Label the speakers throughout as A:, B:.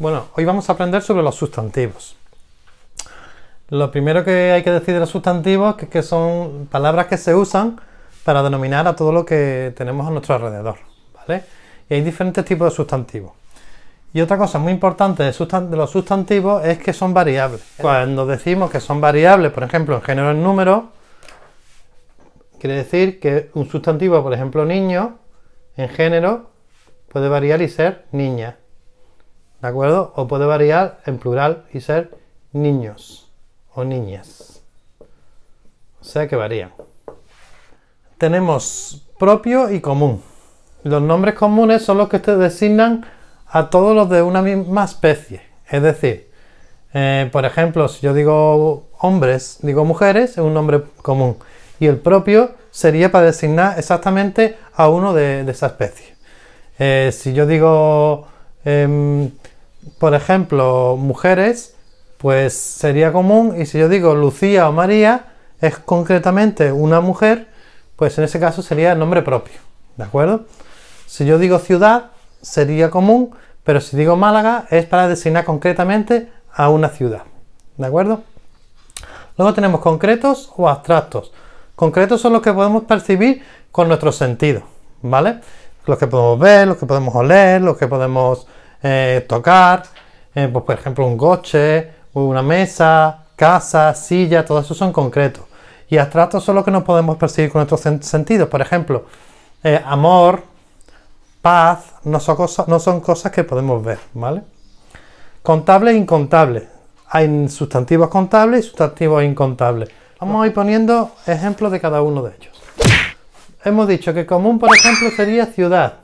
A: Bueno, hoy vamos a aprender sobre los sustantivos. Lo primero que hay que decir de los sustantivos es que son palabras que se usan para denominar a todo lo que tenemos a nuestro alrededor, Y hay diferentes tipos de sustantivos. Y otra cosa muy importante de, de los sustantivos es que son variables. Cuando decimos que son variables, por ejemplo, en género en número, quiere decir que un sustantivo, por ejemplo, niño, en género, puede variar y ser niña. ¿De acuerdo? O puede variar en plural y ser niños o niñas. O sea que varían. Tenemos propio y común. Los nombres comunes son los que te designan a todos los de una misma especie. Es decir, eh, por ejemplo, si yo digo hombres, digo mujeres, es un nombre común. Y el propio sería para designar exactamente a uno de, esa especie. Eh, si yo digo em, por ejemplo, mujeres, pues sería común, y si yo digo Lucía o María, es concretamente una mujer, pues en ese caso sería el nombre propio, ¿de acuerdo? Si yo digo ciudad, sería común, pero si digo Málaga, es para designar concretamente a una ciudad, ¿de acuerdo? Luego tenemos concretos o abstractos. Concretos son los que podemos percibir con nuestro sentido ¿vale? Los que podemos ver, los que podemos oler, los que podemos eh, tocar, eh, pues, por ejemplo un coche, una mesa, casa, silla, todo eso son concretos. Y abstractos son los que no podemos percibir con nuestros sentidos. Por ejemplo, eh, amor, paz, no son, cosas, no son cosas que podemos ver, ¿vale? Contable e incontable. Hay sustantivos contables y sustantivos incontables. Vamos a ir poniendo ejemplos de cada uno de ellos. Hemos dicho que común, por ejemplo, sería ciudad.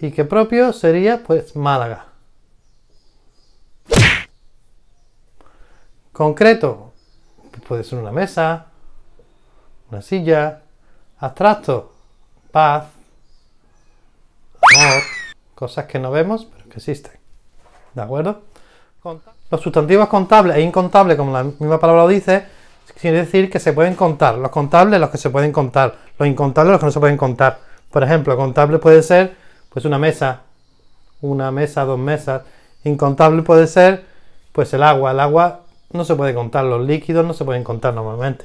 A: y que propio sería pues Málaga. Concreto, puede ser una mesa, una silla, abstracto, paz, amor, cosas que no vemos pero que existen. ¿De acuerdo? Los sustantivos contables e incontables, como la misma palabra lo dice, quiere decir que se pueden contar. Los contables, los que se pueden contar. Los incontables, los que no se pueden contar. Por ejemplo, contable puede ser pues una mesa, una mesa, dos mesas, incontable puede ser, pues el agua, el agua no se puede contar, los líquidos no se pueden contar normalmente,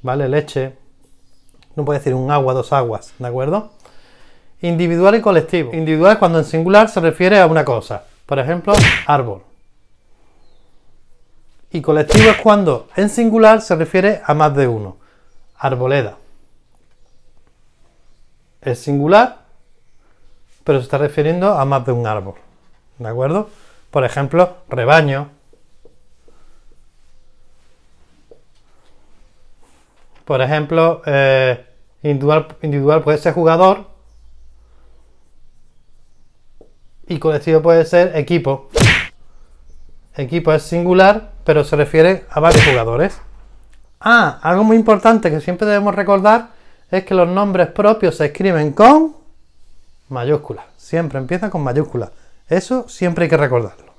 A: ¿vale? Leche, no puede decir un agua, dos aguas, ¿de acuerdo? Individual y colectivo. Individual cuando en singular se refiere a una cosa, por ejemplo, árbol. Y colectivo es cuando en singular se refiere a más de uno, arboleda. Es singular pero se está refiriendo a más de un árbol. ¿De acuerdo? Por ejemplo, rebaño. Por ejemplo, eh, individual, individual puede ser jugador y colectivo puede ser equipo. Equipo es singular, pero se refiere a varios jugadores. Ah, algo muy importante que siempre debemos recordar es que los nombres propios se escriben con Mayúscula. Siempre empieza con mayúscula. Eso siempre hay que recordarlo.